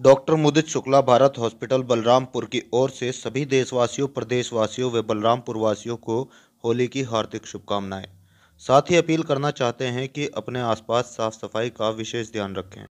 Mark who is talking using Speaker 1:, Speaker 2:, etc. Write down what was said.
Speaker 1: doctor Mudit Shukla Bharat hospital Balrampur की ओर से सभी देशवासियों प्रदेशवासियों व बलरामपुर वासियों को होली की हार्दिक शुभकामनाएं साथ ही अपील करना चाहते हैं कि अपने आसपास साफ सफाई का विशेष ध्यान रखें